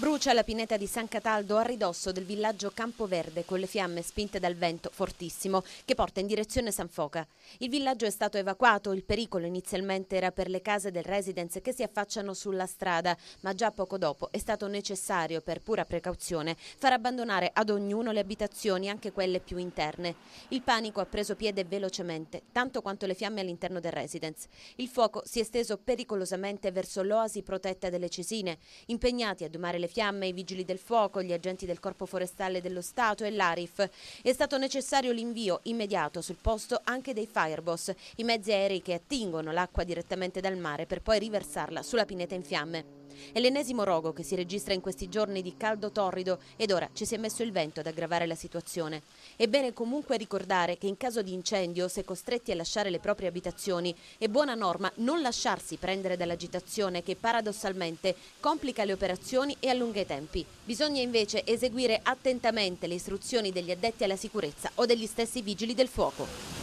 Brucia la pineta di San Cataldo a ridosso del villaggio Campoverde con le fiamme spinte dal vento fortissimo che porta in direzione San Foca. Il villaggio è stato evacuato, il pericolo inizialmente era per le case del residence che si affacciano sulla strada, ma già poco dopo è stato necessario per pura precauzione far abbandonare ad ognuno le abitazioni, anche quelle più interne. Il panico ha preso piede velocemente, tanto quanto le fiamme all'interno del residence. Il fuoco si è esteso pericolosamente verso l'oasi protetta delle Cesine, impegnati a domare le le fiamme, i vigili del fuoco, gli agenti del Corpo Forestale dello Stato e l'Arif. È stato necessario l'invio immediato sul posto anche dei Fireboss, i mezzi aerei che attingono l'acqua direttamente dal mare per poi riversarla sulla pineta in fiamme. È l'ennesimo rogo che si registra in questi giorni di caldo torrido ed ora ci si è messo il vento ad aggravare la situazione. È bene comunque ricordare che in caso di incendio, se costretti a lasciare le proprie abitazioni, è buona norma non lasciarsi prendere dall'agitazione che paradossalmente complica le operazioni e allunga i tempi. Bisogna invece eseguire attentamente le istruzioni degli addetti alla sicurezza o degli stessi vigili del fuoco.